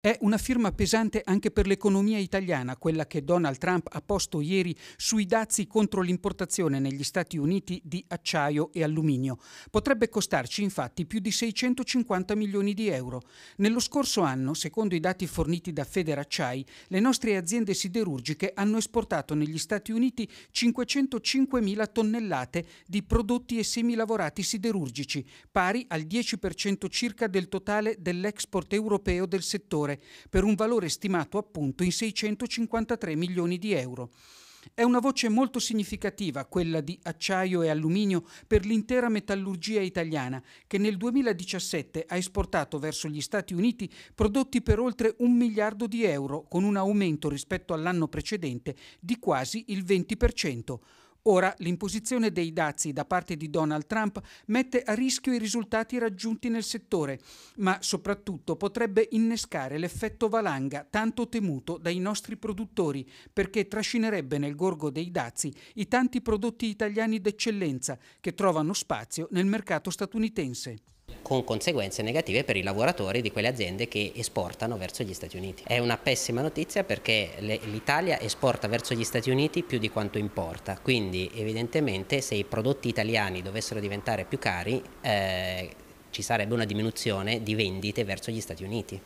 È una firma pesante anche per l'economia italiana, quella che Donald Trump ha posto ieri sui dazi contro l'importazione negli Stati Uniti di acciaio e alluminio. Potrebbe costarci infatti più di 650 milioni di euro. Nello scorso anno, secondo i dati forniti da Federacciai, le nostre aziende siderurgiche hanno esportato negli Stati Uniti 505 mila tonnellate di prodotti e semilavorati siderurgici, pari al 10% circa del totale dell'export europeo del settore settore, per un valore stimato appunto in 653 milioni di euro. È una voce molto significativa quella di acciaio e alluminio per l'intera metallurgia italiana, che nel 2017 ha esportato verso gli Stati Uniti prodotti per oltre un miliardo di euro, con un aumento rispetto all'anno precedente di quasi il 20%. Ora l'imposizione dei dazi da parte di Donald Trump mette a rischio i risultati raggiunti nel settore, ma soprattutto potrebbe innescare l'effetto valanga tanto temuto dai nostri produttori, perché trascinerebbe nel gorgo dei dazi i tanti prodotti italiani d'eccellenza che trovano spazio nel mercato statunitense con conseguenze negative per i lavoratori di quelle aziende che esportano verso gli Stati Uniti. È una pessima notizia perché l'Italia esporta verso gli Stati Uniti più di quanto importa, quindi evidentemente se i prodotti italiani dovessero diventare più cari eh, ci sarebbe una diminuzione di vendite verso gli Stati Uniti.